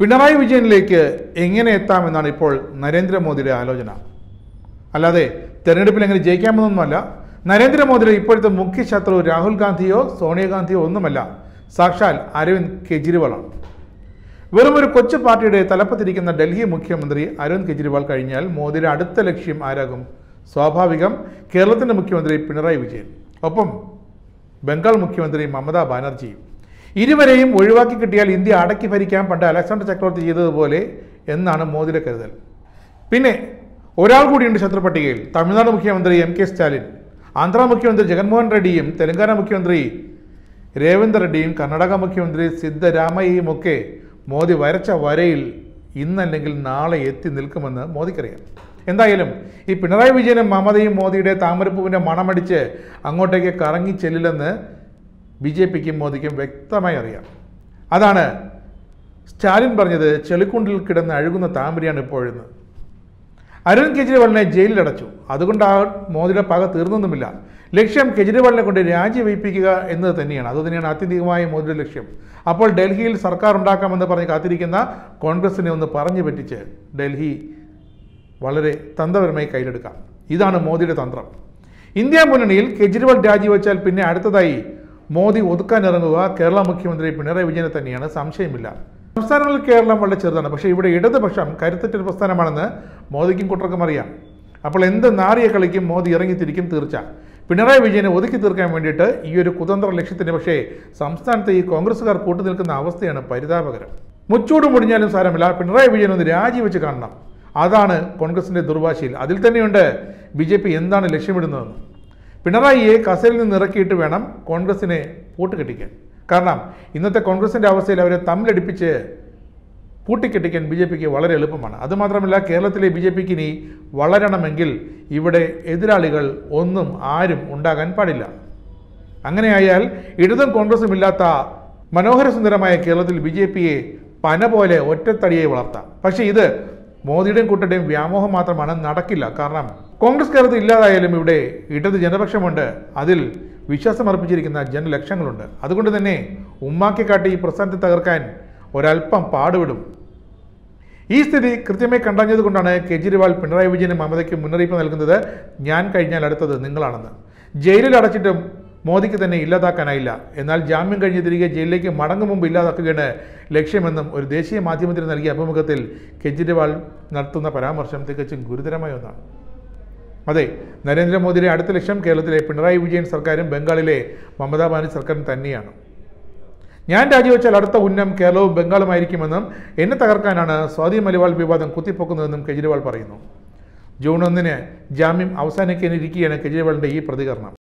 പിണറായി വിജയനിലേക്ക് എങ്ങനെ എത്താമെന്നാണ് ഇപ്പോൾ നരേന്ദ്രമോദിയുടെ ആലോചന അല്ലാതെ തെരഞ്ഞെടുപ്പിൽ എങ്ങനെ ജയിക്കാമെന്നൊന്നുമല്ല നരേന്ദ്രമോദിയുടെ ഇപ്പോഴത്തെ മുഖ്യ ശത്രു രാഹുൽ ഗാന്ധിയോ സോണിയാഗാന്ധിയോ ഒന്നുമല്ല സാക്ഷാൽ അരവിന്ദ് കെജ്രിവാളാണ് വെറുമൊരു കൊച്ചു പാർട്ടിയുടെ തലപ്പത്തിരിക്കുന്ന ഡൽഹി മുഖ്യമന്ത്രി അരവിന്ദ് കെജ്രിവാൾ കഴിഞ്ഞാൽ മോദിയുടെ അടുത്ത ലക്ഷ്യം ആരാകും സ്വാഭാവികം കേരളത്തിൻ്റെ മുഖ്യമന്ത്രി പിണറായി വിജയൻ ഒപ്പം ബംഗാൾ മുഖ്യമന്ത്രി മമതാ ബാനർജിയും ഇരുവരെയും ഒഴിവാക്കി കിട്ടിയാൽ ഇന്ത്യ അടക്കി ഭരിക്കാൻ പണ്ട് അലക്സാണ്ടർ ചക്രവർത്തി ചെയ്തതുപോലെ എന്നാണ് മോദിയുടെ കരുതൽ പിന്നെ ഒരാൾ കൂടിയുണ്ട് ശത്രുപട്ടികയിൽ തമിഴ്നാട് മുഖ്യമന്ത്രി എം കെ സ്റ്റാലിൻ ആന്ധ്ര മുഖ്യമന്ത്രി ജഗൻമോഹൻ റെഡ്ഡിയും തെലങ്കാന മുഖ്യമന്ത്രി രേവന്ത് റെഡ്ഡിയും കർണാടക മുഖ്യമന്ത്രി സിദ്ധരാമയ്യയും ഒക്കെ മോദി വരച്ച വരയിൽ ഇന്നല്ലെങ്കിൽ നാളെ എത്തി നിൽക്കുമെന്ന് മോദിക്കറിയാം എന്തായാലും ഈ പിണറായി വിജയനും മമതയും മോദിയുടെ താമരപ്പൂവിൻ്റെ മണമടിച്ച് അങ്ങോട്ടേക്ക് കറങ്ങി ചെല്ലില്ലെന്ന് ബി ജെ പിക്കും മോദിക്കും വ്യക്തമായി അറിയാം അതാണ് സ്റ്റാലിൻ പറഞ്ഞത് ചെളിക്കുണ്ടിൽ കിടന്ന് അഴുകുന്ന താമരയാണ് ഇപ്പോഴെന്ന് അരുൺ കെജ്രിവാളിനെ ജയിലിലടച്ചു അതുകൊണ്ട് ആ മോദിയുടെ പക തീർന്നൊന്നുമില്ല ലക്ഷ്യം കെജ്രിവാളിനെ കൊണ്ട് രാജിവയ്പ്പിക്കുക എന്നത് തന്നെയാണ് അത് തന്നെയാണ് ആത്യന്തികമായ മോദിയുടെ ലക്ഷ്യം അപ്പോൾ ഡൽഹിയിൽ സർക്കാർ ഉണ്ടാക്കാമെന്ന് പറഞ്ഞ് കാത്തിരിക്കുന്ന കോൺഗ്രസിനെ ഒന്ന് പറഞ്ഞു പറ്റിച്ച് ഡൽഹി വളരെ തന്ത്രപരമായി കയ്യിലെടുക്കാം ഇതാണ് മോദിയുടെ തന്ത്രം ഇന്ത്യ മുന്നണിയിൽ കെജ്രിവാൾ രാജിവെച്ചാൽ പിന്നെ അടുത്തതായി മോദി ഒതുക്കാനിറങ്ങുക കേരള മുഖ്യമന്ത്രി പിണറായി വിജയനെ തന്നെയാണ് സംശയമില്ല സംസ്ഥാനങ്ങളിൽ കേരളം വളരെ ചെറുതാണ് പക്ഷേ ഇവിടെ ഇടതുപക്ഷം കരുത്തറ്റൊരു പ്രസ്ഥാനമാണെന്ന് മോദിക്കും കുട്ടർക്കും അറിയാം അപ്പോൾ എന്ത് നാറിയ കളിക്കും മോദി ഇറങ്ങിത്തിരിക്കും തീർച്ച പിണറായി വിജയനെ ഒതുക്കി തീർക്കാൻ വേണ്ടിയിട്ട് ഈ ഒരു കുതന്ത്ര ലക്ഷ്യത്തിന് പക്ഷേ സംസ്ഥാനത്തെ ഈ കോൺഗ്രസ്സുകാർ കൂട്ടുനിൽക്കുന്ന അവസ്ഥയാണ് പരിതാപകരം മുച്ചൂട് മുടിഞ്ഞാലും സാരമില്ല പിണറായി വിജയൻ ഒന്ന് രാജിവെച്ച് കാണണം അതാണ് കോൺഗ്രസിൻ്റെ ദുർവാശയിൽ അതിൽ തന്നെയുണ്ട് ബി എന്താണ് ലക്ഷ്യമിടുന്നതെന്ന് പിണറായിയെ കസേരയിൽ നിന്ന് ഇറക്കിയിട്ട് വേണം കോൺഗ്രസിനെ പൂട്ടുകെട്ടിക്കാൻ കാരണം ഇന്നത്തെ കോൺഗ്രസിൻ്റെ അവസ്ഥയിൽ അവരെ തമ്മിലടിപ്പിച്ച് പൂട്ടിക്കെട്ടിക്കാൻ ബി ജെ പിക്ക് വളരെ എളുപ്പമാണ് അതുമാത്രമല്ല കേരളത്തിലെ ബി ജെ പിക്ക് ഇനി വളരണമെങ്കിൽ ഇവിടെ എതിരാളികൾ ഒന്നും ആരും ഉണ്ടാകാൻ പാടില്ല അങ്ങനെയായാൽ ഇടതും കോൺഗ്രസും ഇല്ലാത്ത മനോഹര സുന്ദരമായ കേരളത്തിൽ ബി ജെ പിയെ പന പോലെ ഒറ്റത്തടിയെ വളർത്താം പക്ഷേ ഇത് മോദിയുടെയും കൂട്ടരുടെയും വ്യാമോഹം മാത്രമാണ് നടക്കില്ല കാരണം കോൺഗ്രസ് കേരളത്തിൽ ഇല്ലാതായാലും ഇവിടെ ഇടത് ജനപക്ഷമുണ്ട് അതിൽ വിശ്വാസം അർപ്പിച്ചിരിക്കുന്ന ജനലക്ഷങ്ങളുണ്ട് അതുകൊണ്ട് തന്നെ ഉമ്മാക്കി കാട്ടി ഈ പ്രസ്ഥാനത്തെ തകർക്കാൻ ഒരല്പം പാടുവിടും ഈ സ്ഥിതി കൃത്യമായി കൊണ്ടാണ് കെജ്രിവാൾ പിണറായി വിജയനും മമതയ്ക്ക് മുന്നറിയിപ്പ് നൽകുന്നത് ഞാൻ കഴിഞ്ഞാൽ അടുത്തത് നിങ്ങളാണെന്ന് ജയിലിൽ അടച്ചിട്ടും മോദിക്ക് തന്നെ ഇല്ലാതാക്കാനായില്ല എന്നാൽ ജാമ്യം കഴിഞ്ഞ് തിരികെ ജയിലിലേക്ക് മടങ്ങും മുമ്പ് ഇല്ലാതാക്കുകയാണ് ലക്ഷ്യമെന്നും ഒരു ദേശീയ മാധ്യമത്തിന് നൽകിയ അഭിമുഖത്തിൽ കെജ്രിവാൾ നടത്തുന്ന പരാമർശം തികച്ചും ഗുരുതരമായ ഒന്നാണ് അതെ നരേന്ദ്രമോദിയുടെ അടുത്ത ലക്ഷ്യം കേരളത്തിലെ പിണറായി വിജയൻ സർക്കാരും ബംഗാളിലെ മമതാ ബാനർജി സർക്കാരും തന്നെയാണ് ഞാൻ രാജിവെച്ചാൽ അടുത്ത ഉന്നം കേരളവും ബംഗാളുമായിരിക്കുമെന്നും എന്നെ തകർക്കാനാണ് സ്വാതി മലിവാൾ വിവാദം കുത്തിപ്പൊക്കുന്നതെന്നും കെജ്രിവാൾ പറയുന്നു ജൂൺ ഒന്നിന് ജാമ്യം അവസാനിക്കാനിരിക്കുകയാണ് കെജ്രിവാളിൻ്റെ ഈ പ്രതികരണം